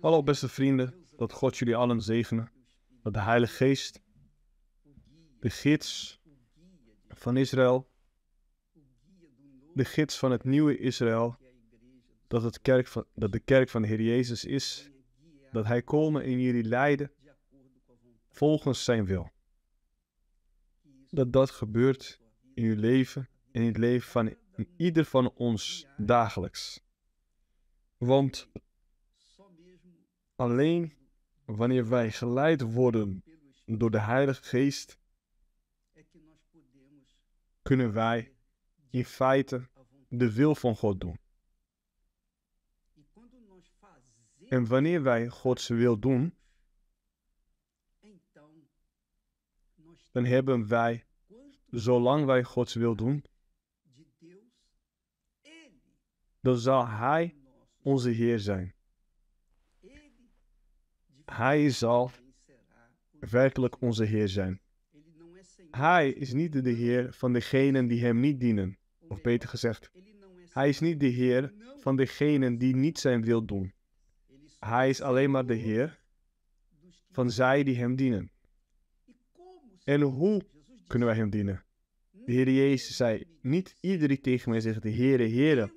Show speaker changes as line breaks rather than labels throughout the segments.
Hallo beste vrienden, dat God jullie allen zegenen, Dat de Heilige Geest, de gids van Israël, de gids van het nieuwe Israël, dat, het kerk van, dat de kerk van de Heer Jezus is, dat Hij komen in jullie lijden volgens Zijn wil. Dat dat gebeurt in uw leven en in het leven van ieder van ons dagelijks. Want Alleen wanneer wij geleid worden door de Heilige Geest, kunnen wij in feite de wil van God doen. En wanneer wij Gods wil doen, dan hebben wij, zolang wij Gods wil doen, dan zal Hij onze Heer zijn. Hij zal werkelijk onze Heer zijn. Hij is niet de Heer van degenen die Hem niet dienen. Of beter gezegd, Hij is niet de Heer van degenen die niet Zijn wil doen. Hij is alleen maar de Heer van zij die Hem dienen. En hoe kunnen wij Hem dienen? De Heer Jezus zei, niet iedereen tegen mij zegt, de Heere, Heere,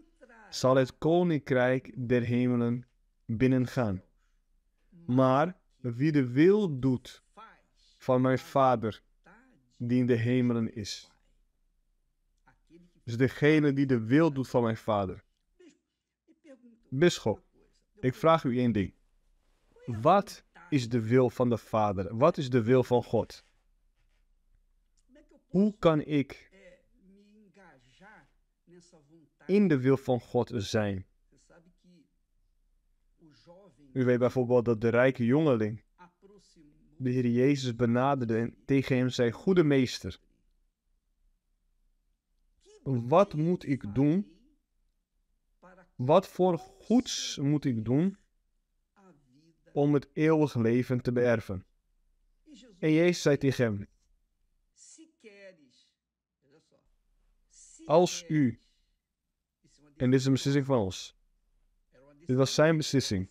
zal het Koninkrijk der Hemelen binnengaan. Maar wie de wil doet van mijn Vader die in de hemelen is. Dus degene die de wil doet van mijn Vader. Bisschop, ik vraag u één ding. Wat is de wil van de Vader? Wat is de wil van God? Hoe kan ik in de wil van God zijn? U weet bijvoorbeeld dat de rijke jongeling de Heer Jezus benaderde en tegen hem zei: Goede meester, wat moet ik doen? Wat voor goeds moet ik doen om het eeuwig leven te beërven? En Jezus zei tegen hem: Als u, en dit is een beslissing van ons, dit was zijn beslissing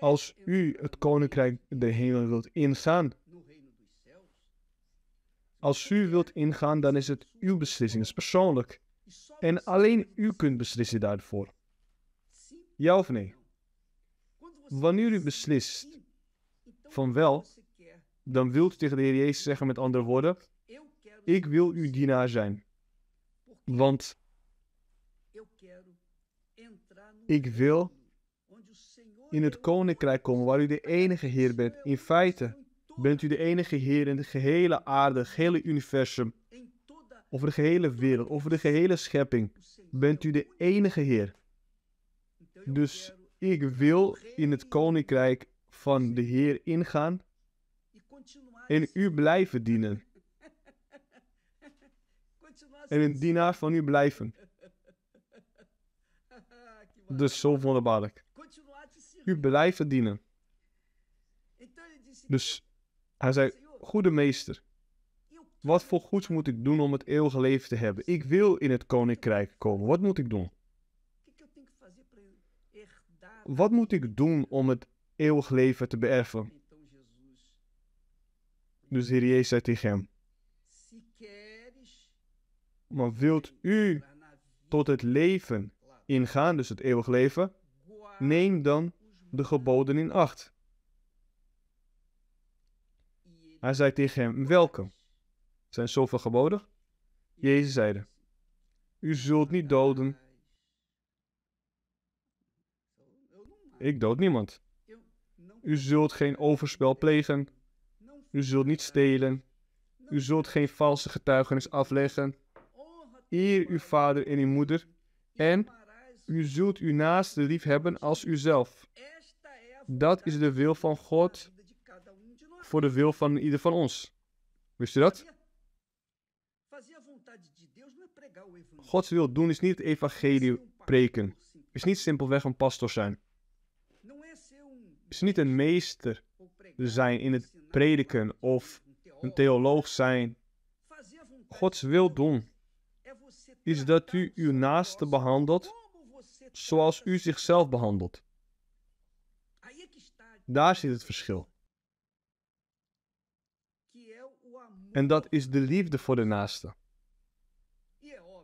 als u het koninkrijk de hemel wilt ingaan, als u wilt ingaan, dan is het uw beslissing, is persoonlijk. En alleen u kunt beslissen daarvoor. Ja of nee? Wanneer u beslist van wel, dan wilt u tegen de Heer Jezus zeggen met andere woorden, ik wil uw dienaar zijn. Want ik wil in het koninkrijk komen waar u de enige Heer bent. In feite bent u de enige Heer in de gehele aarde, het gehele universum, over de gehele wereld, over de gehele schepping. Bent u de enige Heer. Dus ik wil in het koninkrijk van de Heer ingaan en u blijven dienen. En een dienaar van u blijven. Dus zo wonderbaarlijk. U blijven dienen. Dus hij zei, goede meester, wat voor goeds moet ik doen om het eeuwige leven te hebben? Ik wil in het koninkrijk komen. Wat moet ik doen? Wat moet ik doen om het eeuwige leven te beërven? Dus hier Heer Jezus zei tegen hem, maar wilt u tot het leven ingaan, dus het eeuwige leven, neem dan de geboden in acht. Hij zei tegen hem, Welkom. Zijn zoveel geboden? Jezus zeide, u zult niet doden. Ik dood niemand. U zult geen overspel plegen. U zult niet stelen. U zult geen valse getuigenis afleggen. Eer uw vader en uw moeder. En u zult uw naaste lief hebben als uzelf. Dat is de wil van God voor de wil van ieder van ons. Wist u dat? Gods wil doen is niet het evangelie preken. Is niet simpelweg een pastor zijn. Is niet een meester zijn in het prediken of een theoloog zijn. Gods wil doen is dat u uw naaste behandelt zoals u zichzelf behandelt. Daar zit het verschil. En dat is de liefde voor de naaste.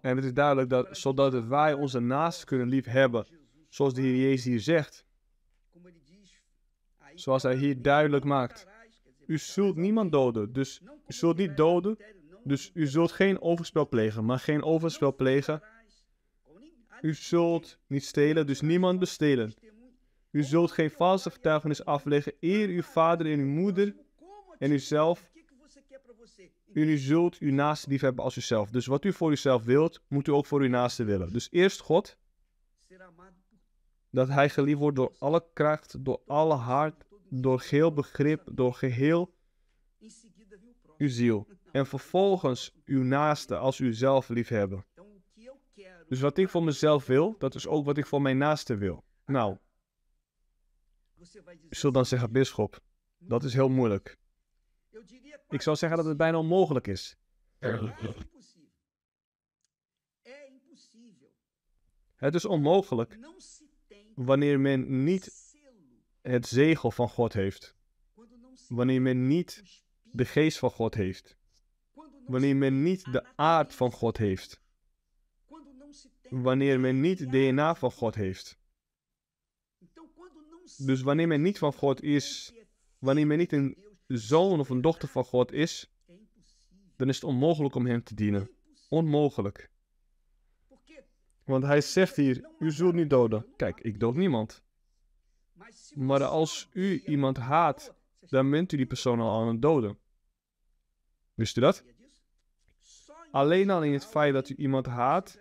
En het is duidelijk dat zodat wij onze naaste kunnen liefhebben, zoals de Heer Jezus hier zegt, zoals hij hier duidelijk maakt, u zult niemand doden, dus u zult niet doden, dus u zult geen overspel plegen, maar geen overspel plegen. U zult niet stelen, dus niemand bestelen. U zult geen valse getuigenis afleggen eer uw vader en uw moeder en uzelf. En u zult uw naaste lief hebben als uzelf. Dus wat u voor uzelf wilt, moet u ook voor uw naaste willen. Dus eerst God. Dat hij geliefd wordt door alle kracht, door alle hart, door geheel begrip, door geheel uw ziel. En vervolgens uw naaste als uzelf hebben. Dus wat ik voor mezelf wil, dat is ook wat ik voor mijn naaste wil. Nou, zou dan zeggen, bisschop, dat is heel moeilijk. Ik zou zeggen dat het bijna onmogelijk is. Het is onmogelijk wanneer men niet het zegel van God heeft. Wanneer men niet de geest van God heeft. Wanneer men niet de aard van God heeft. Wanneer men niet het DNA van God heeft. Dus wanneer men niet van God is, wanneer men niet een zoon of een dochter van God is, dan is het onmogelijk om hem te dienen. Onmogelijk. Want hij zegt hier, u zult niet doden. Kijk, ik dood niemand. Maar als u iemand haat, dan bent u die persoon al aan het doden. Wist u dat? Alleen al in het feit dat u iemand haat,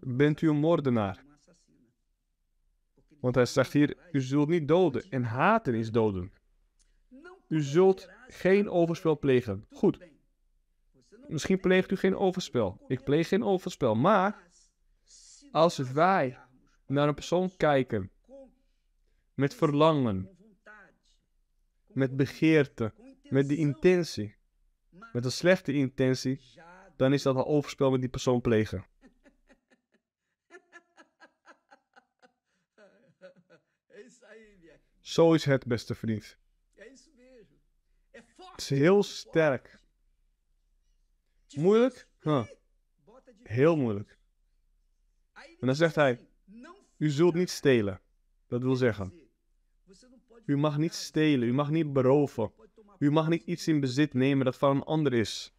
bent u een moordenaar. Want hij zegt hier, u zult niet doden. En haten is doden. U zult geen overspel plegen. Goed. Misschien pleegt u geen overspel. Ik pleeg geen overspel. Maar als wij naar een persoon kijken met verlangen, met begeerte, met de intentie, met een slechte intentie, dan is dat al overspel met die persoon plegen. Zo is het, beste vriend. Het is heel sterk. Moeilijk? Heel moeilijk. En dan zegt hij: U zult niet stelen. Dat wil zeggen, u mag niet stelen, u mag niet beroven. U mag niet iets in bezit nemen dat van een ander is.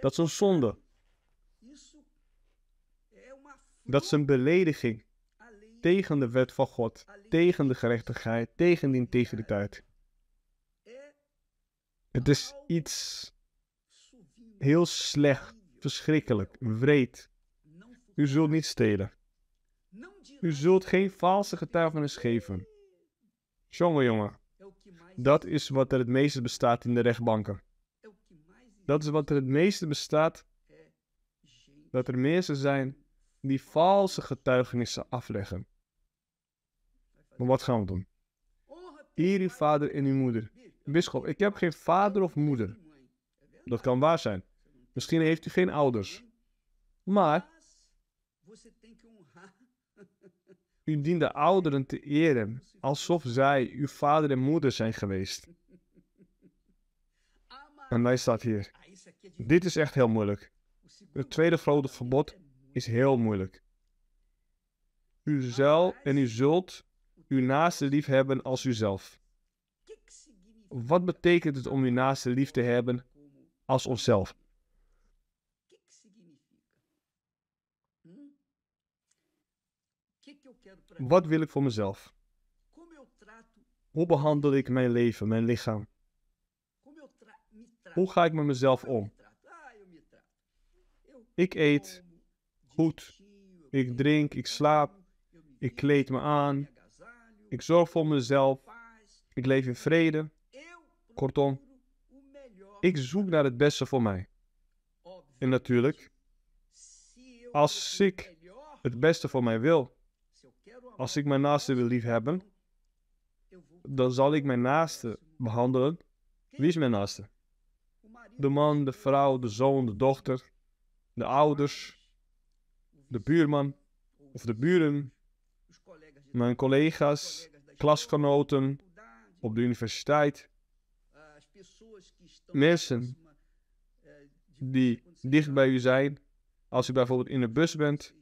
Dat is een zonde. Dat is een belediging tegen de wet van God, tegen de gerechtigheid, tegen de integriteit. Het is iets heel slecht, verschrikkelijk, wreed. U zult niet stelen. U zult geen valse getuigenis geven. Jongen, jongen, dat is wat er het meeste bestaat in de rechtbanken. Dat is wat er het meeste bestaat. Dat er mensen zijn die valse getuigenissen afleggen. Maar wat gaan we doen? Hier uw vader en uw moeder. Bisschop, ik heb geen vader of moeder. Dat kan waar zijn. Misschien heeft u geen ouders. Maar u dient de ouderen te eren alsof zij uw vader en moeder zijn geweest. En hij staat hier. Dit is echt heel moeilijk. Het tweede grote verbod is heel moeilijk. U zal en u zult uw naaste lief hebben als uzelf. Wat betekent het om uw naaste lief te hebben als onszelf? Wat wil ik voor mezelf? Hoe behandel ik mijn leven, mijn lichaam? Hoe ga ik met mezelf om? Ik eet, goed. Ik drink, ik slaap, ik kleed me aan, ik zorg voor mezelf, ik leef in vrede. Kortom, ik zoek naar het beste voor mij. En natuurlijk, als ik het beste voor mij wil, als ik mijn naaste wil liefhebben, dan zal ik mijn naaste behandelen. Wie is mijn naaste? De man, de vrouw, de zoon, de dochter, de ouders, de buurman of de buren, mijn collega's, klasgenoten op de universiteit, mensen die dicht bij u zijn. Als u bijvoorbeeld in de bus bent,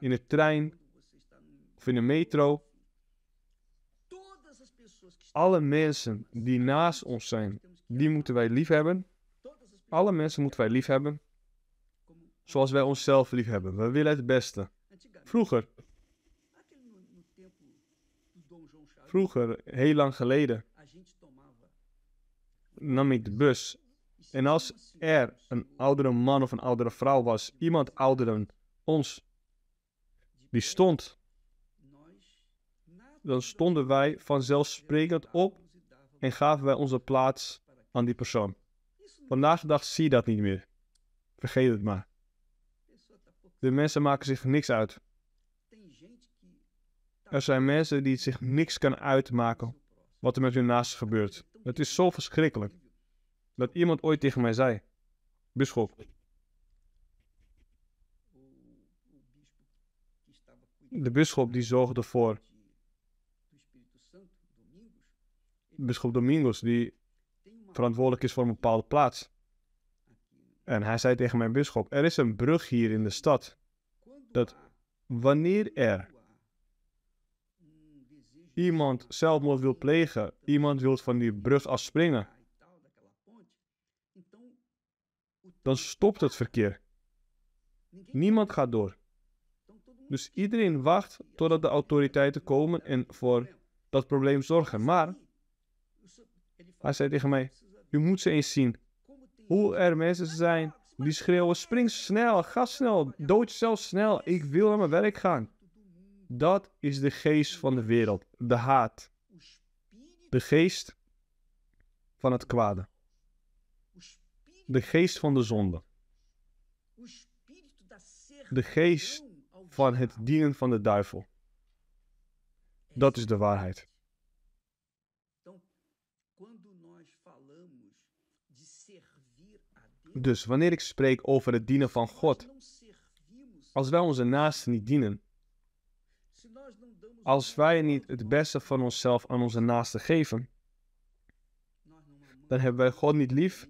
in de trein of in de metro. Alle mensen die naast ons zijn, die moeten wij liefhebben. Alle mensen moeten wij liefhebben zoals wij onszelf lief hebben. We willen het beste. Vroeger, vroeger, heel lang geleden, nam ik de bus. En als er een oudere man of een oudere vrouw was, iemand ouder dan ons, die stond, dan stonden wij vanzelfsprekend op en gaven wij onze plaats aan die persoon. Vandaag de dag zie je dat niet meer. Vergeet het maar. De mensen maken zich niks uit. Er zijn mensen die zich niks kan uitmaken wat er met hun naasten gebeurt. Het is zo verschrikkelijk dat iemand ooit tegen mij zei, bisschop, de bisschop die zorgde voor bisschop Domingos, die verantwoordelijk is voor een bepaalde plaats. En hij zei tegen mijn bisschop: Er is een brug hier in de stad. Dat wanneer er iemand zelfmoord wil plegen, iemand wil van die brug afspringen, dan stopt het verkeer. Niemand gaat door. Dus iedereen wacht totdat de autoriteiten komen en voor dat probleem zorgen. Maar hij zei tegen mij: U moet ze eens zien hoe er mensen zijn die schreeuwen: spring snel, ga snel, dood jezelf snel, ik wil naar mijn werk gaan. Dat is de geest van de wereld, de haat. De geest van het kwade. De geest van de zonde. De geest van het dienen van de duivel. Dat is de waarheid. Dus wanneer ik spreek over het dienen van God, als wij onze naasten niet dienen, als wij niet het beste van onszelf aan onze naasten geven, dan hebben wij God niet lief,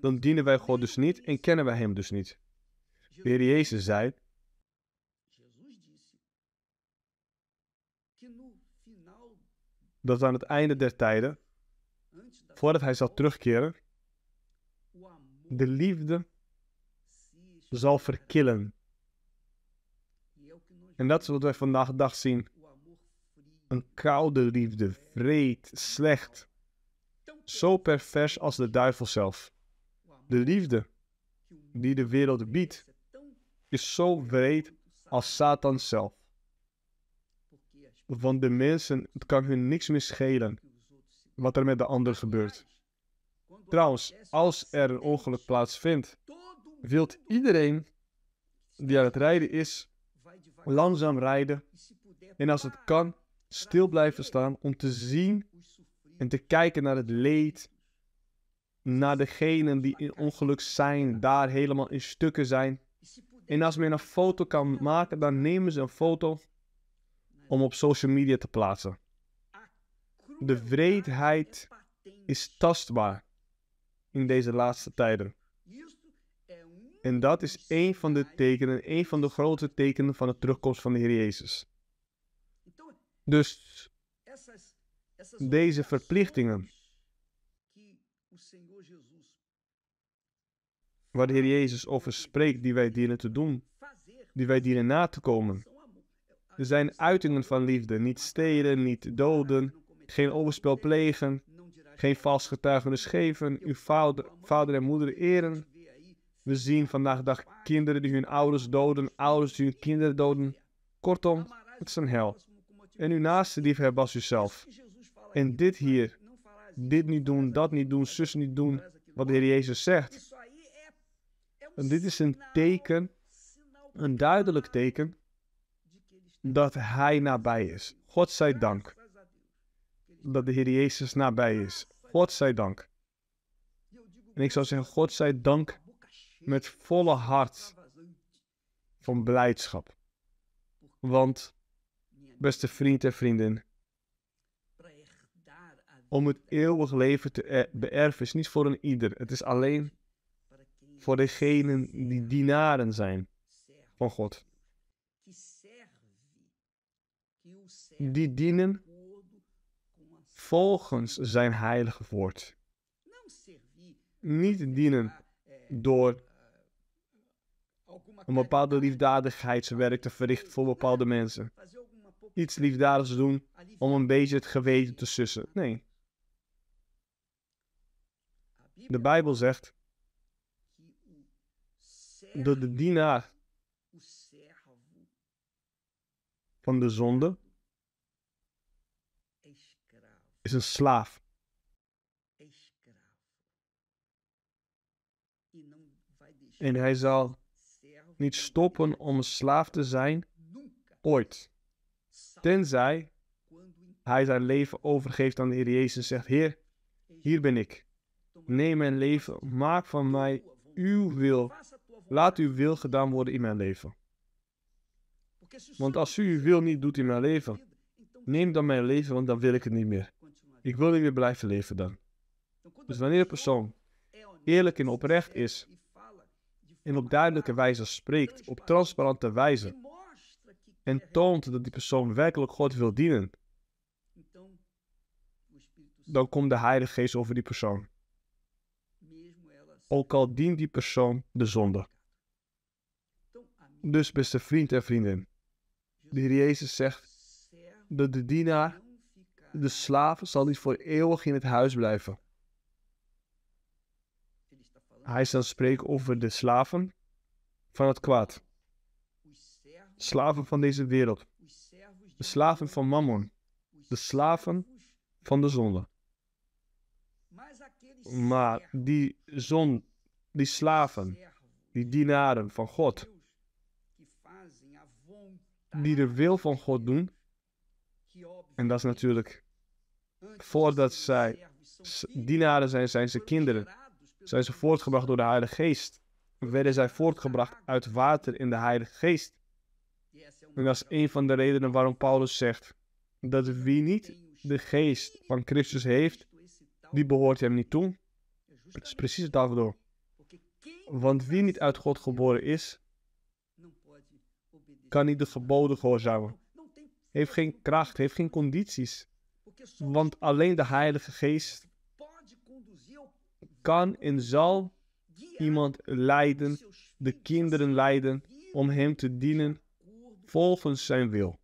dan dienen wij God dus niet en kennen wij Hem dus niet. De Heer Jezus zei, dat aan het einde der tijden, voordat Hij zal terugkeren, de liefde zal verkillen. En dat is wat wij vandaag de dag zien. Een koude liefde, vreed, slecht. Zo pervers als de duivel zelf. De liefde die de wereld biedt, is zo wreed als Satan zelf. Want de mensen, het kan hun niks meer schelen wat er met de ander gebeurt. Trouwens, als er een ongeluk plaatsvindt, wilt iedereen die aan het rijden is, langzaam rijden. En als het kan, stil blijven staan om te zien en te kijken naar het leed. Naar degenen die in ongeluk zijn, daar helemaal in stukken zijn. En als men een foto kan maken, dan nemen ze een foto om op social media te plaatsen. De wreedheid is tastbaar in deze laatste tijden. En dat is een van de tekenen, een van de grote tekenen van de terugkomst van de Heer Jezus. Dus deze verplichtingen, waar de Heer Jezus over spreekt, die wij dienen te doen, die wij dienen na te komen, er zijn uitingen van liefde. Niet stelen, niet doden, geen overspel plegen, geen vals getuigenis geven, uw vader, en moeder eren. We zien vandaag de dag kinderen die hun ouders doden, ouders die hun kinderen doden. Kortom, het is een hel. En uw naaste liefhebber als uzelf. En dit hier, dit niet doen, dat niet doen, zus niet doen, wat de Heer Jezus zegt. En dit is een teken, een duidelijk teken, dat Hij nabij is. God zij dank dat de Heer Jezus nabij is. God zij dank, En ik zou zeggen, God zij dank met volle hart van blijdschap. Want, beste vriend en vriendin, om het eeuwig leven te beërven is niet voor een ieder. Het is alleen voor degenen die dienaren zijn van God. Die dienen volgens zijn heilige woord. Niet dienen door een bepaalde liefdadigheidswerk te verrichten voor bepaalde mensen. Iets liefdadigs doen om een beetje het geweten te sussen. Nee. De Bijbel zegt dat de dienaar van de zonde is een slaaf. En hij zal niet stoppen om een slaaf te zijn, ooit. Tenzij hij zijn leven overgeeft aan de Heer Jezus en zegt: Heer, hier ben ik. Neem mijn leven, maak van mij uw wil. Laat uw wil gedaan worden in mijn leven. Want als u uw wil niet doet in mijn leven, neem dan mijn leven, want dan wil ik het niet meer. Ik wil niet meer blijven leven dan. Dus wanneer een persoon eerlijk en oprecht is, en op duidelijke wijze spreekt, op transparante wijze, en toont dat die persoon werkelijk God wil dienen, dan komt de Heilige Geest over die persoon. Ook al dient die persoon de zonde. Dus beste vriend en vriendin, de Heer Jezus zegt dat de dienaar de slaven zal niet voor eeuwig in het huis blijven. Hij zal spreken over de slaven van het kwaad. Slaven van deze wereld. De slaven van Mammon. De slaven van de zonde. Maar die zon, die slaven, die dienaren van God, die de wil van God doen, en dat is natuurlijk voordat zij dienaren zijn, zijn ze kinderen. Zijn ze voortgebracht door de Heilige Geest. Werden zij voortgebracht uit water in de Heilige Geest. En dat is een van de redenen waarom Paulus zegt dat wie niet de geest van Christus heeft, die behoort hem niet toe. Het is precies daardoor. Want wie niet uit God geboren is, kan niet de geboden gehoorzamen. Heeft geen kracht, heeft geen condities. Want alleen de Heilige Geest kan en zal iemand leiden, de kinderen leiden, om Hem te dienen volgens Zijn wil.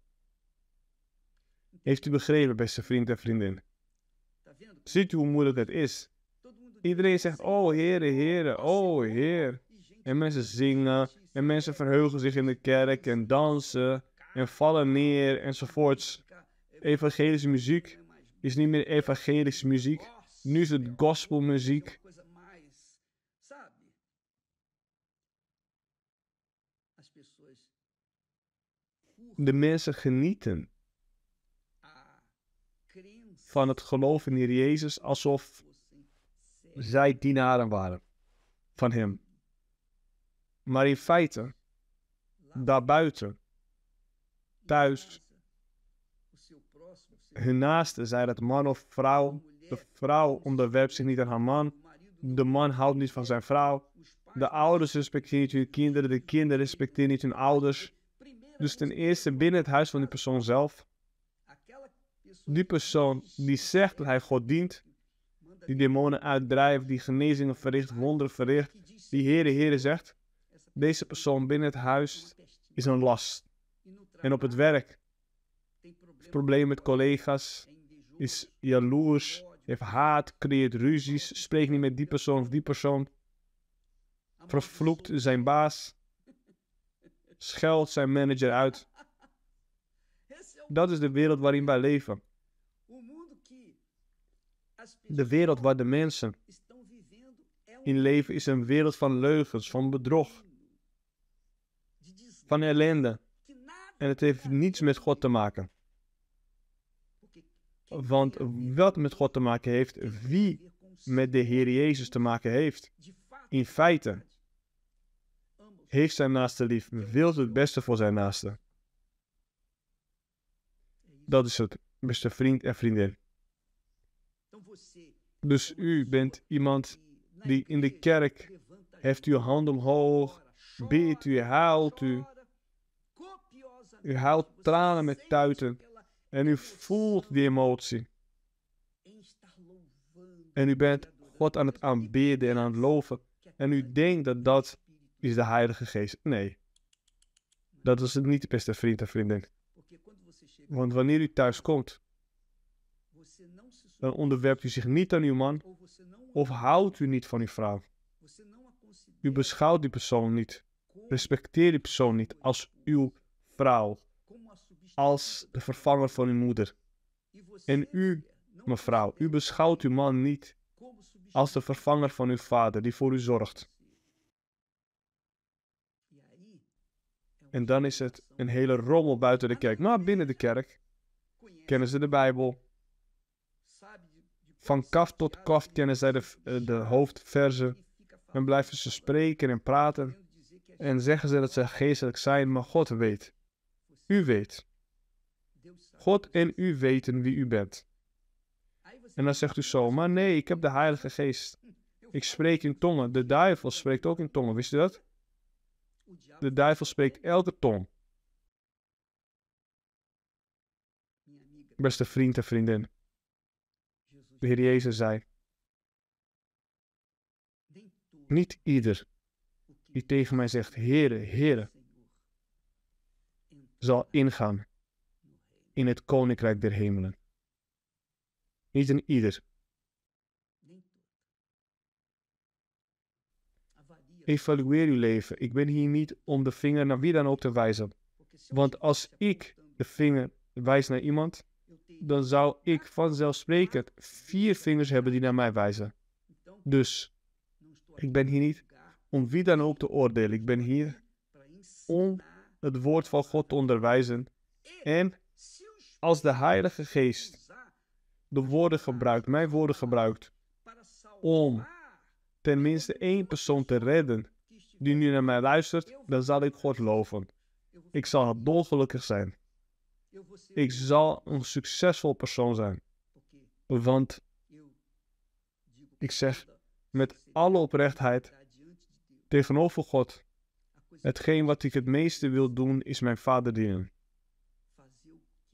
Heeft u begrepen, beste vriend en vriendin? Ziet u hoe moeilijk het is? Iedereen zegt, oh Heere, Heere, oh Heer. En mensen zingen, en mensen verheugen zich in de kerk, en dansen, en vallen neer, enzovoorts. Evangelische muziek is niet meer evangelische muziek. Nu is het gospelmuziek. De mensen genieten van het geloof in Jezus alsof zij dienaren waren van Hem. Maar in feite, daarbuiten, thuis, hun naasten zei dat man of vrouw, de vrouw onderwerpt zich niet aan haar man, de man houdt niet van zijn vrouw, de ouders respecteren niet hun kinderen, de kinderen respecteren niet hun ouders. Dus ten eerste binnen het huis van die persoon zelf. Die persoon die zegt dat hij God dient, die demonen uitdrijft, die genezingen verricht, wonderen verricht, die Heere Heere zegt, deze persoon binnen het huis is een last. En op het werk problemen met collega's, is jaloers, heeft haat, creëert ruzies, spreekt niet met die persoon of die persoon, vervloekt zijn baas, scheldt zijn manager uit. Dat is de wereld waarin wij leven. De wereld waar de mensen in leven is een wereld van leugens, van bedrog, van ellende. En het heeft niets met God te maken. Want wat met God te maken heeft, wie met de Heer Jezus te maken heeft, in feite, heeft zijn naaste lief, wil het beste voor zijn naaste. Dat is het, beste vriend en vriendin. Dus u bent iemand die in de kerk heeft uw hand omhoog, bidt u, haalt u. U haalt tranen met tuiten. En u voelt die emotie. En u bent God aan het aanbidden en aan het loven. En u denkt dat dat is de Heilige Geest. Nee. Dat is het niet, beste vriend en vriendin. Want wanneer u thuis komt, dan onderwerpt u zich niet aan uw man of houdt u niet van uw vrouw. U beschouwt die persoon niet. Respecteer die persoon niet als uw vrouw als de vervanger van uw moeder. En u, mevrouw, u beschouwt uw man niet als de vervanger van uw vader die voor u zorgt. En dan is het een hele rommel buiten de kerk. Maar binnen de kerk kennen ze de Bijbel. Van kaf tot kaf kennen zij de, eh, de hoofdverzen. En blijven ze spreken en praten. En zeggen ze dat ze geestelijk zijn, maar God weet. U weet. God en u weten wie u bent. En dan zegt u zo, maar nee, ik heb de Heilige Geest. Ik spreek in tongen. De duivel spreekt ook in tongen, wist u dat? De duivel spreekt elke tong. Beste vriend en vriendin, de Heer Jezus zei, niet ieder die tegen mij zegt, Heere, Heere, zal ingaan in het koninkrijk der hemelen. Niet een ieder. Evalueer uw leven. Ik ben hier niet om de vinger naar wie dan ook te wijzen. Want als ik de vinger wijs naar iemand, dan zou ik vanzelfsprekend vier vingers hebben die naar mij wijzen. Dus ik ben hier niet om wie dan ook te oordelen. Ik ben hier om het woord van God te onderwijzen en als de Heilige Geest de woorden gebruikt, mijn woorden gebruikt, om tenminste één persoon te redden die nu naar mij luistert, dan zal ik God loven. Ik zal dolgelukkig zijn. Ik zal een succesvol persoon zijn. Want ik zeg met alle oprechtheid tegenover God: hetgeen wat ik het meeste wil doen, is mijn Vader dienen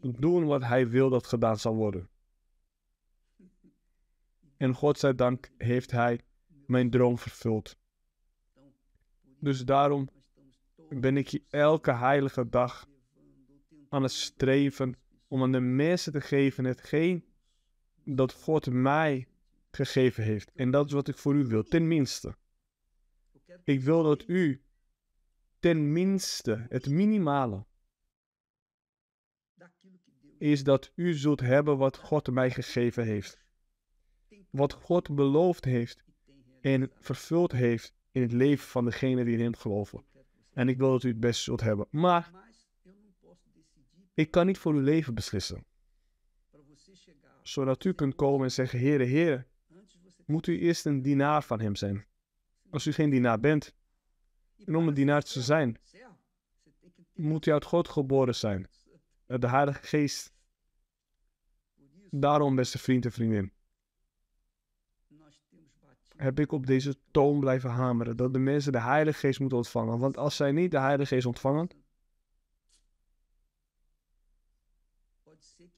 doen wat hij wil dat gedaan zal worden. En godzijdank heeft hij mijn droom vervuld. Dus daarom ben ik hier elke heilige dag aan het streven om aan de mensen te geven hetgeen dat God mij gegeven heeft. En dat is wat ik voor u wil, tenminste. Ik wil dat u tenminste het minimale is dat u zult hebben wat God mij gegeven heeft. Wat God beloofd heeft en vervuld heeft in het leven van degene die in hem geloven. En ik wil dat u het beste zult hebben. Maar ik kan niet voor uw leven beslissen. Zodat u kunt komen en zeggen, Heere, Heer, moet u eerst een dienaar van hem zijn. Als u geen dienaar bent, en om een dienaar te zijn, moet u uit God geboren zijn. Eh, de Heilige Geest. Daarom, beste vriend en vriendin, heb ik op deze toon blijven hameren dat de mensen de Heilige Geest moeten ontvangen. Want als zij niet de Heilige Geest ontvangen,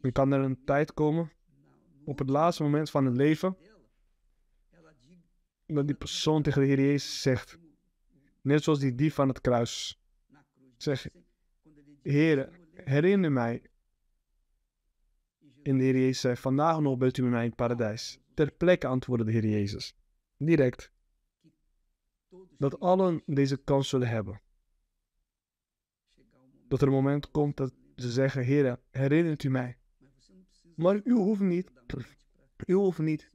dan kan er een tijd komen op het laatste moment van het leven dat die persoon tegen de Heer Jezus zegt, net zoals die dief van het kruis, zegt, Heer, herinner mij. En de Heer Jezus zei, vandaag nog bent u bij mij in het paradijs. Ter plekke antwoordde de Heer Jezus. Direct. Dat allen deze kans zullen hebben. Dat er een moment komt dat ze zeggen, Heer, herinnert u mij? Maar u hoeft niet, u hoeft niet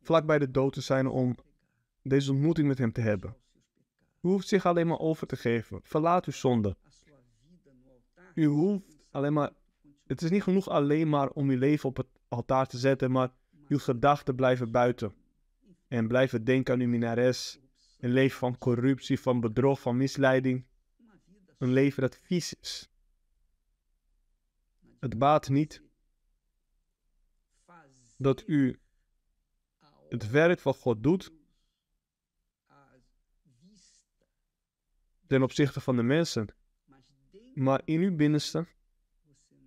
vlak bij de dood te zijn om deze ontmoeting met hem te hebben. U hoeft zich alleen maar over te geven. Verlaat uw zonde. U hoeft alleen maar. Het is niet genoeg alleen maar om uw leven op het altaar te zetten, maar uw gedachten blijven buiten. En blijven denken aan uw minares. Een leven van corruptie, van bedrog, van misleiding. Een leven dat vies is. Het baat niet dat u het werk van God doet ten opzichte van de mensen maar in uw binnenste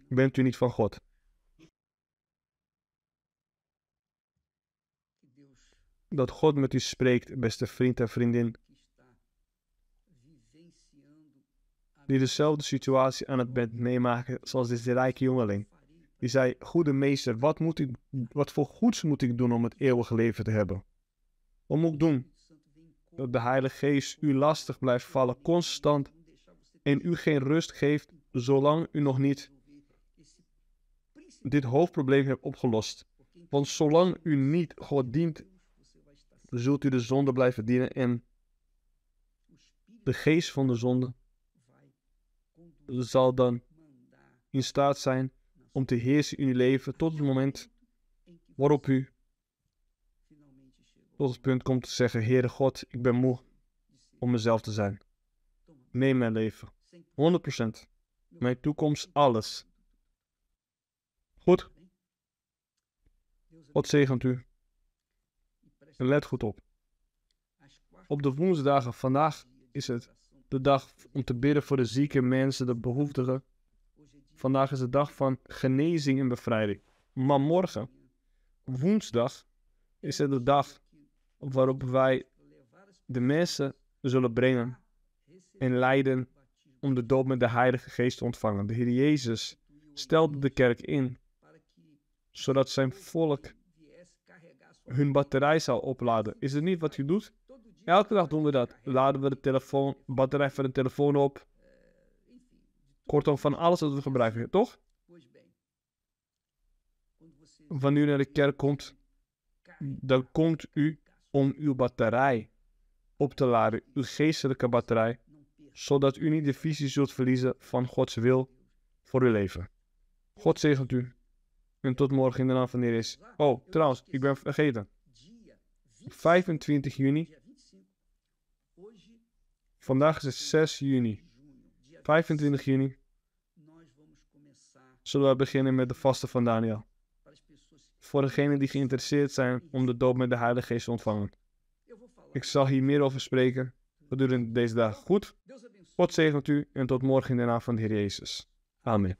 bent u niet van God. Dat God met u spreekt, beste vriend en vriendin, die dezelfde situatie aan het bed meemaken zoals deze rijke jongeling. Die zei, goede meester, wat, moet ik, wat voor goeds moet ik doen om het eeuwige leven te hebben? Wat moet ik doen? Dat de Heilige Geest u lastig blijft vallen, constant en u geen rust geeft zolang u nog niet dit hoofdprobleem hebt opgelost. Want zolang u niet God dient, zult u de zonde blijven dienen en de geest van de zonde zal dan in staat zijn om te heersen in uw leven tot het moment waarop u tot het punt komt te zeggen: Heere God, ik ben moe om mezelf te zijn. Neem mijn leven. 100%. Mijn toekomst, alles. Goed. God zegent u. Let goed op. Op de woensdagen vandaag is het de dag om te bidden voor de zieke mensen, de behoeftigen. Vandaag is de dag van genezing en bevrijding. Maar morgen, woensdag, is het de dag waarop wij de mensen zullen brengen en lijden om de dood met de Heilige Geest te ontvangen. De Heer Jezus stelde de kerk in, zodat zijn volk hun batterij zou opladen. Is het niet wat u doet? Elke dag doen we dat. Laden we de telefoon, batterij van de telefoon op. Kortom, van alles wat we gebruiken, toch? Wanneer u naar de kerk komt, dan komt u om uw batterij op te laden, uw geestelijke batterij zodat u niet de visie zult verliezen van Gods wil voor uw leven. God zegent u. En tot morgen in de naam van de is. Oh, trouwens, ik ben vergeten. 25 juni. Vandaag is het 6 juni. 25 juni. Zullen we beginnen met de vasten van Daniel. Voor degenen die geïnteresseerd zijn om de doop met de Heilige Geest te ontvangen. Ik zal hier meer over spreken gedurende deze dag. Goed? God zegt u en tot morgen in de naam van de Heer Jezus. Amen.